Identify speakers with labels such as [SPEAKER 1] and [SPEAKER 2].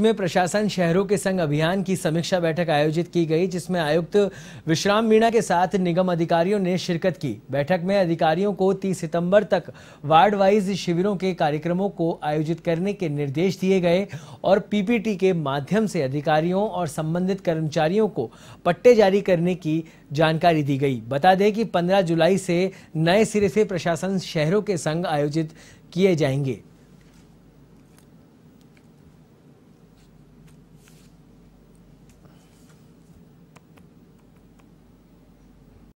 [SPEAKER 1] में प्रशासन शहरों के संग अभियान की समीक्षा बैठक आयोजित की गई जिसमें आयुक्त विश्राम मीणा के साथ निगम अधिकारियों ने शिरकत की बैठक में अधिकारियों को 30 सितंबर तक वार्ड वाइज शिविरों के कार्यक्रमों को आयोजित करने के निर्देश दिए गए और पीपीटी के माध्यम से अधिकारियों और संबंधित कर्मचारियों को पट्टे जारी करने की जानकारी दी गई बता दें कि पंद्रह जुलाई से नए सिरे से प्रशासन शहरों के संग आयोजित किए जाएंगे